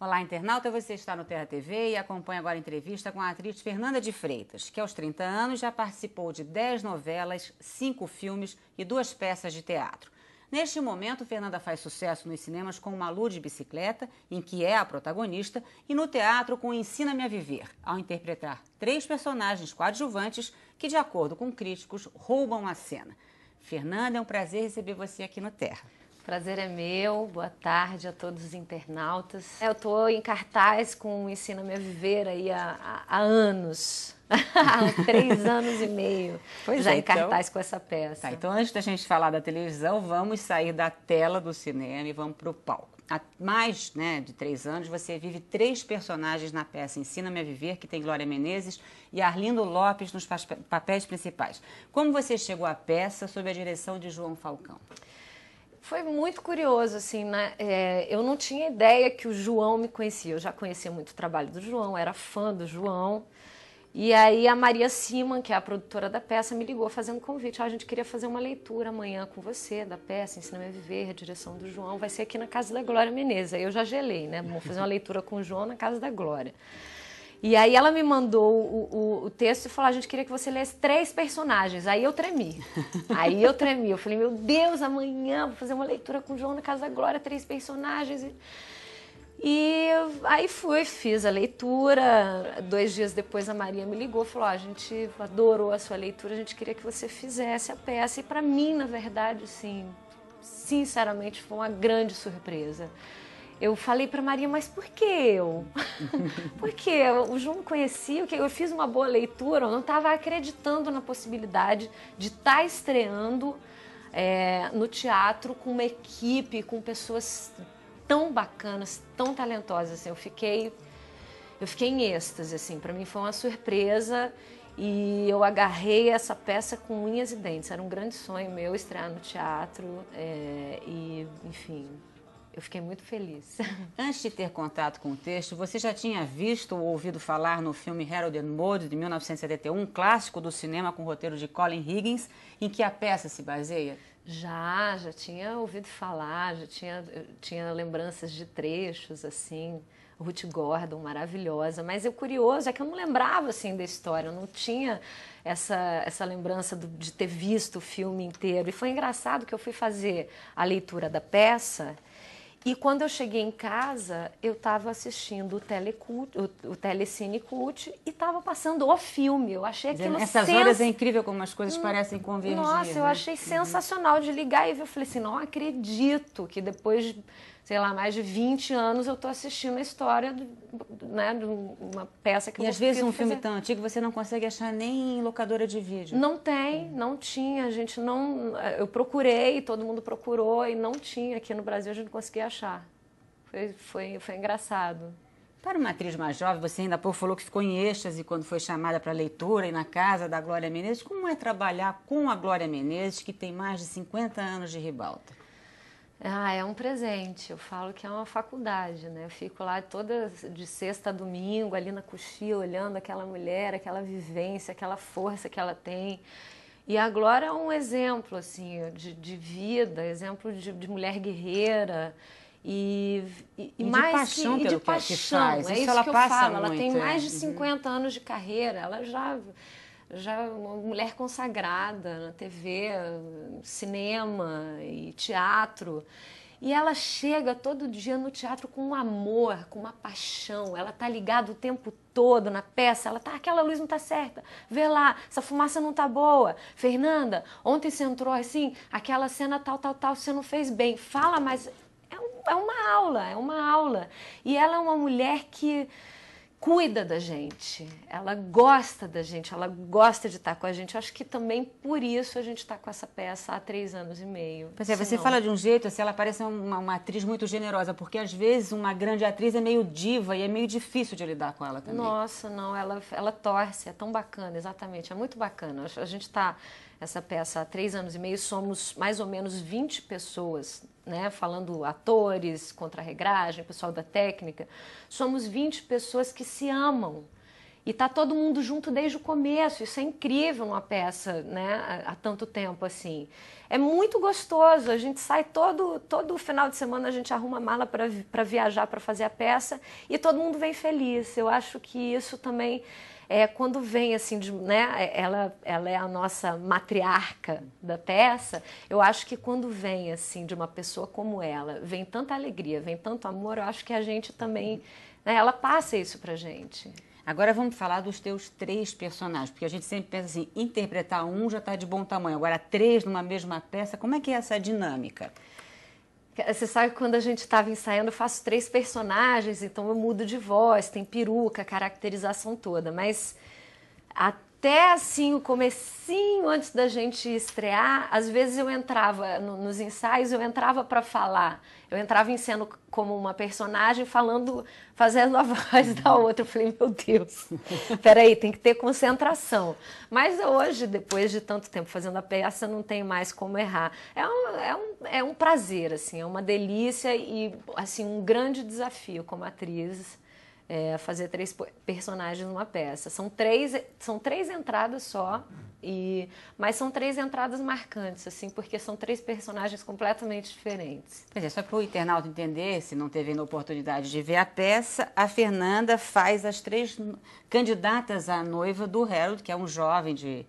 Olá, internauta. Você está no Terra TV e acompanha agora a entrevista com a atriz Fernanda de Freitas, que aos 30 anos já participou de 10 novelas, 5 filmes e duas peças de teatro. Neste momento, Fernanda faz sucesso nos cinemas com Malu de Bicicleta, em que é a protagonista, e no teatro com Ensina-me a Viver, ao interpretar três personagens coadjuvantes que, de acordo com críticos, roubam a cena. Fernanda, é um prazer receber você aqui no Terra. Prazer é meu, boa tarde a todos os internautas. Eu estou em cartaz com o Ensina-me a Viver aí há, há anos. há três anos e meio pois já é, em então. cartaz então... com essa peça. Tá, então antes da gente falar da televisão, vamos sair da tela do cinema e vamos para o palco há mais né, de três anos, você vive três personagens na peça Ensina-me a Viver, que tem Glória Menezes e Arlindo Lopes nos papéis principais. Como você chegou à peça sob a direção de João Falcão? Foi muito curioso, assim, né? É, eu não tinha ideia que o João me conhecia. Eu já conhecia muito o trabalho do João, era fã do João. E aí a Maria Siman, que é a produtora da peça, me ligou fazendo um convite. Ah, a gente queria fazer uma leitura amanhã com você da peça, Ensina-me a Viver, a direção do João. Vai ser aqui na Casa da Glória Menezes. Aí eu já gelei, né? Vamos fazer uma leitura com o João na Casa da Glória. E aí ela me mandou o, o, o texto e falou: a ah, gente queria que você lesse três personagens. Aí eu tremi. aí eu tremi. Eu falei: meu Deus, amanhã vou fazer uma leitura com o João na Casa da Glória, três personagens. E aí fui, fiz a leitura. Dois dias depois a Maria me ligou, falou: ah, a gente adorou a sua leitura, a gente queria que você fizesse a peça. E para mim, na verdade, sim, sinceramente, foi uma grande surpresa eu falei para Maria, mas por que eu? por que O João conhecia, eu fiz uma boa leitura, eu não estava acreditando na possibilidade de estar tá estreando é, no teatro com uma equipe, com pessoas tão bacanas, tão talentosas. Assim. Eu fiquei, eu fiquei em êxtase, assim. Para mim foi uma surpresa e eu agarrei essa peça com unhas e dentes. Era um grande sonho meu estrear no teatro é, e, enfim, eu fiquei muito feliz. Antes de ter contato com o texto, você já tinha visto ou ouvido falar no filme Harold and Maude, de 1971, um clássico do cinema com roteiro de Colin Higgins, em que a peça se baseia? Já, já tinha ouvido falar, já tinha, tinha lembranças de trechos, assim, Ruth Gordon, maravilhosa. Mas o curioso é que eu não lembrava assim da história, eu não tinha essa, essa lembrança do, de ter visto o filme inteiro. E foi engraçado que eu fui fazer a leitura da peça e quando eu cheguei em casa, eu estava assistindo o, telecult, o, o Telecine Cult e estava passando o filme. Eu achei é, aquilo sensacional sens... horas é incrível como as coisas parecem convergir. Nossa, eu né? achei uhum. sensacional de ligar e ver. Eu falei assim, não acredito que depois sei lá, mais de 20 anos eu estou assistindo a história né, de uma peça que e eu E às vezes um fazer. filme tão antigo você não consegue achar nem em locadora de vídeo. Não tem, hum. não tinha. A gente não. Eu procurei, todo mundo procurou e não tinha. Aqui no Brasil a gente não conseguia achar. Foi, foi, foi engraçado. Para uma atriz mais jovem, você ainda pouco falou que ficou em êxtase quando foi chamada para leitura e na casa da Glória Menezes. Como é trabalhar com a Glória Menezes, que tem mais de 50 anos de ribalta? Ah, é um presente. Eu falo que é uma faculdade, né? Eu fico lá toda de sexta a domingo, ali na coxia, olhando aquela mulher, aquela vivência, aquela força que ela tem. E a Glória é um exemplo, assim, de, de vida, exemplo de, de mulher guerreira. E, e, e, mais de paixão que, pelo e de paixão. Que faz. É isso, isso ela que eu falo. Muito, ela tem é. mais de 50 uhum. anos de carreira. Ela já já uma mulher consagrada na TV, cinema e teatro. E ela chega todo dia no teatro com um amor, com uma paixão. Ela tá ligada o tempo todo na peça. Ela tá, aquela luz não tá certa. Vê lá, essa fumaça não tá boa. Fernanda, ontem você entrou assim, aquela cena tal, tal, tal, você não fez bem. Fala, mas é, um, é uma aula, é uma aula. E ela é uma mulher que cuida da gente, ela gosta da gente, ela gosta de estar com a gente. Eu acho que também por isso a gente está com essa peça há três anos e meio. Pois é, você fala de um jeito, assim, ela parece uma, uma, atriz muito generosa, porque às vezes uma grande atriz é meio diva e é meio difícil de lidar com ela também. Nossa, não, ela, ela torce, é tão bacana, exatamente, é muito bacana. A gente está essa peça há três anos e meio, somos mais ou menos 20 pessoas, né? Falando atores, contra-regragem, pessoal da técnica. Somos 20 pessoas que se amam. E tá todo mundo junto desde o começo. Isso é incrível uma peça, né? Há tanto tempo assim. É muito gostoso. A gente sai todo todo final de semana a gente arruma a mala para viajar para fazer a peça e todo mundo vem feliz. Eu acho que isso também é, quando vem assim, de, né, é, ela, ela é a nossa matriarca da peça, eu acho que quando vem assim de uma pessoa como ela, vem tanta alegria, vem tanto amor, eu acho que a gente também, né, ela passa isso pra gente. Agora vamos falar dos teus três personagens, porque a gente sempre pensa assim, interpretar um já está de bom tamanho, agora três numa mesma peça, como é que é essa dinâmica? Eh, você sabe que quando a gente estava ensaiando, eu faço três personagens, então eu mudo de voz, tem peruca, caracterização toda. Mas a até assim o comecinho antes da gente estrear, às vezes eu entrava no, nos ensaios, eu entrava para falar, eu entrava em cena como uma personagem falando, fazendo a voz da outra. Eu falei, meu Deus, peraí, tem que ter concentração. Mas hoje, depois de tanto tempo fazendo a peça, não tem mais como errar. É um, é um, é um prazer, assim, é uma delícia e assim um grande desafio como atriz é, fazer três personagens numa peça. São três, são três entradas só, e, mas são três entradas marcantes, assim, porque são três personagens completamente diferentes. Pois é, só para o internauta entender, se não teve a oportunidade de ver a peça, a Fernanda faz as três candidatas à noiva do Harold, que é um jovem de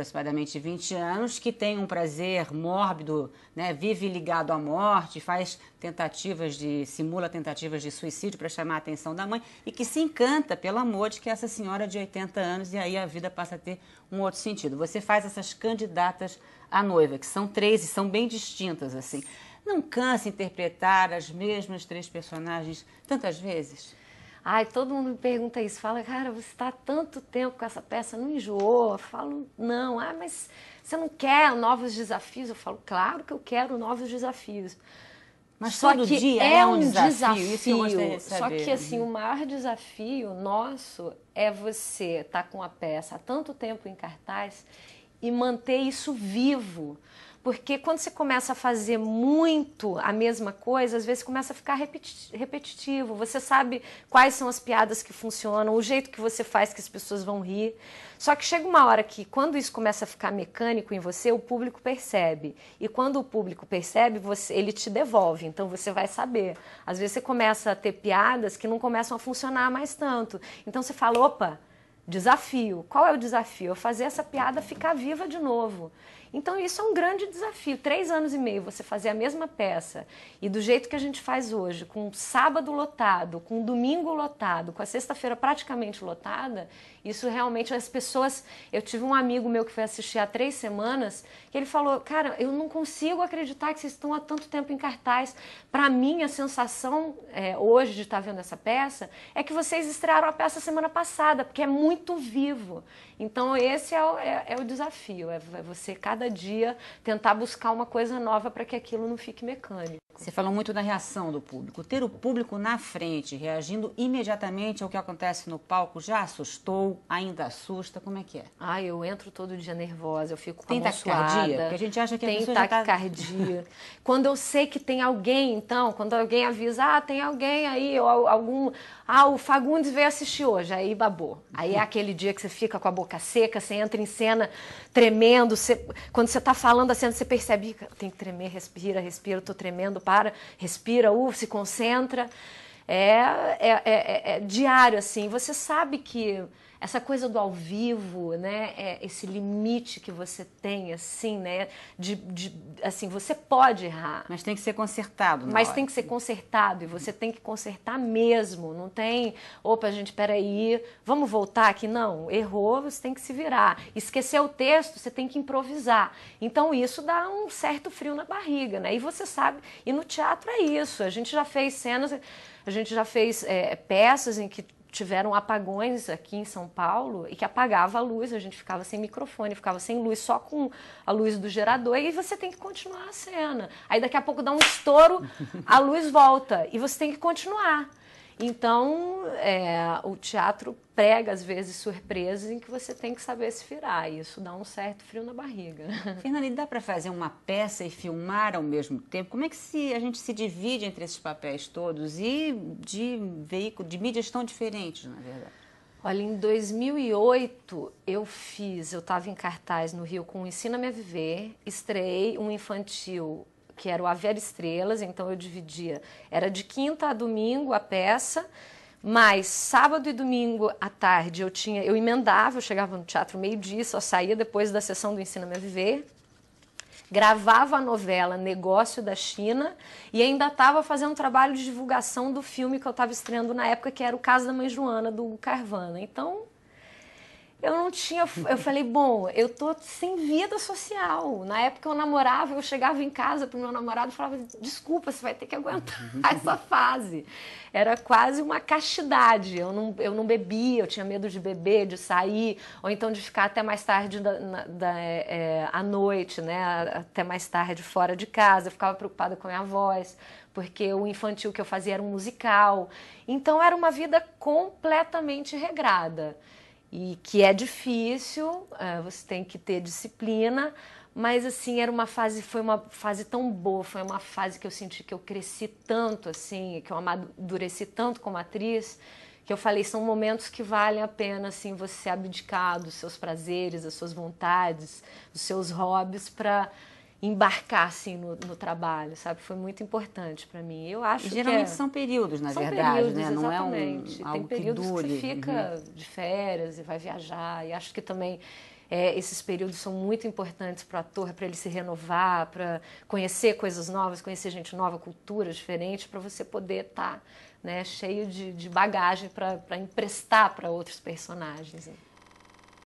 aproximadamente 20 anos, que tem um prazer mórbido, né, vive ligado à morte, faz tentativas de simula tentativas de suicídio para chamar a atenção da mãe e que se encanta pelo amor de que essa senhora de 80 anos e aí a vida passa a ter um outro sentido. Você faz essas candidatas à noiva, que são três e são bem distintas assim. Não cansa interpretar as mesmas três personagens tantas vezes? Ai, todo mundo me pergunta isso, fala, cara, você está tanto tempo com essa peça, não enjoou? Eu falo, não. Ah, mas você não quer novos desafios? Eu falo, claro que eu quero novos desafios. Mas só que dia é, é um desafio. desafio. só que assim, né? o maior desafio nosso é você estar tá com a peça há tanto tempo em cartaz e manter isso vivo. Porque quando você começa a fazer muito a mesma coisa, às vezes começa a ficar repetitivo. Você sabe quais são as piadas que funcionam, o jeito que você faz que as pessoas vão rir. Só que chega uma hora que, quando isso começa a ficar mecânico em você, o público percebe. E quando o público percebe, você, ele te devolve. Então você vai saber. Às vezes você começa a ter piadas que não começam a funcionar mais tanto. Então você fala: opa Desafio. Qual é o desafio? fazer essa piada ficar viva de novo. Então, isso é um grande desafio. Três anos e meio você fazer a mesma peça e do jeito que a gente faz hoje, com sábado lotado, com domingo lotado, com a sexta-feira praticamente lotada, isso realmente as pessoas. Eu tive um amigo meu que foi assistir há três semanas que ele falou: Cara, eu não consigo acreditar que vocês estão há tanto tempo em cartaz. Para mim, a sensação é, hoje de estar tá vendo essa peça é que vocês estrearam a peça semana passada, porque é muito muito vivo. Então, esse é o, é, é o desafio: é, é você, cada dia, tentar buscar uma coisa nova para que aquilo não fique mecânico. Você falou muito da reação do público. Ter o público na frente, reagindo imediatamente ao que acontece no palco, já assustou? Ainda assusta? Como é que é? Ah, eu entro todo dia nervosa, eu fico tem taquicardia? Porque a gente acha que a tem pessoa tá taquicardia. Tá... quando eu sei que tem alguém, então, quando alguém avisa, ah, tem alguém aí, ou algum, ah, o Fagundes veio assistir hoje, aí babou. Aí é aquele dia que você fica com a boca seca, você entra em cena tremendo, você... quando você está falando assim, você percebe, tem que tremer, respira, respira, eu tô tremendo, para, respira, uh, se concentra. É, é, é, é, é diário, assim. Você sabe que essa coisa do ao vivo, né? É esse limite que você tem, assim, né? De, de assim, você pode errar. Mas tem que ser consertado. Mas hora. tem que ser consertado e você tem que consertar mesmo. Não tem, opa, gente, peraí, vamos voltar aqui. Não, errou, você tem que se virar. Esquecer o texto, você tem que improvisar. Então isso dá um certo frio na barriga, né? E você sabe, e no teatro é isso. A gente já fez cenas, a gente já fez é, peças em que tiveram apagões aqui em São Paulo e que apagava a luz, a gente ficava sem microfone, ficava sem luz, só com a luz do gerador e você tem que continuar a cena. Aí daqui a pouco dá um estouro, a luz volta e você tem que continuar. Então, é, o teatro prega, às vezes, surpresas em que você tem que saber se virar. E isso dá um certo frio na barriga. Fernanda, dá para fazer uma peça e filmar ao mesmo tempo? Como é que se, a gente se divide entre esses papéis todos e de veículo, de mídias tão diferentes, na verdade? Olha, em 2008 eu fiz, eu estava em cartaz no Rio com Ensina-me a Viver, estreiei um infantil que era o A Estrelas, então eu dividia, era de quinta a domingo a peça, mas sábado e domingo à tarde eu tinha, eu emendava, eu chegava no teatro meio-dia, só saía depois da sessão do ensino me a Viver, gravava a novela Negócio da China e ainda estava fazendo um trabalho de divulgação do filme que eu estava estreando na época, que era o Caso da Mãe Joana, do Carvana. Então, eu não tinha. Eu falei, bom, eu tô sem vida social. Na época eu namorava, eu chegava em casa pro meu namorado e falava, desculpa, você vai ter que aguentar essa fase. Era quase uma castidade. Eu não, eu não bebia, eu tinha medo de beber, de sair, ou então de ficar até mais tarde da, na, da, é, é à noite, né? Até mais tarde fora de casa. Eu ficava preocupada com a minha voz, porque o infantil que eu fazia era um musical. Então era uma vida completamente regrada e que é difícil, é, você tem que ter disciplina, mas assim era uma fase, foi uma fase tão boa, foi uma fase que eu senti que eu cresci tanto assim, que eu amadureci tanto como atriz, que eu falei são momentos que valem a pena assim você abdicar dos seus prazeres, das suas vontades, dos seus hobbies para embarcar assim, no, no, trabalho, sabe? Foi muito importante para mim. Eu acho geralmente que é... são períodos, na são verdade, períodos, né? Não exatamente. é um algo Tem períodos que, dure. que você fica uhum. de férias e vai viajar. E acho que também é, esses períodos são muito importantes para o ator, para ele se renovar, para conhecer coisas novas, conhecer gente nova, cultura diferente, para você poder estar tá, né, cheio de, de bagagem para emprestar para outros personagens.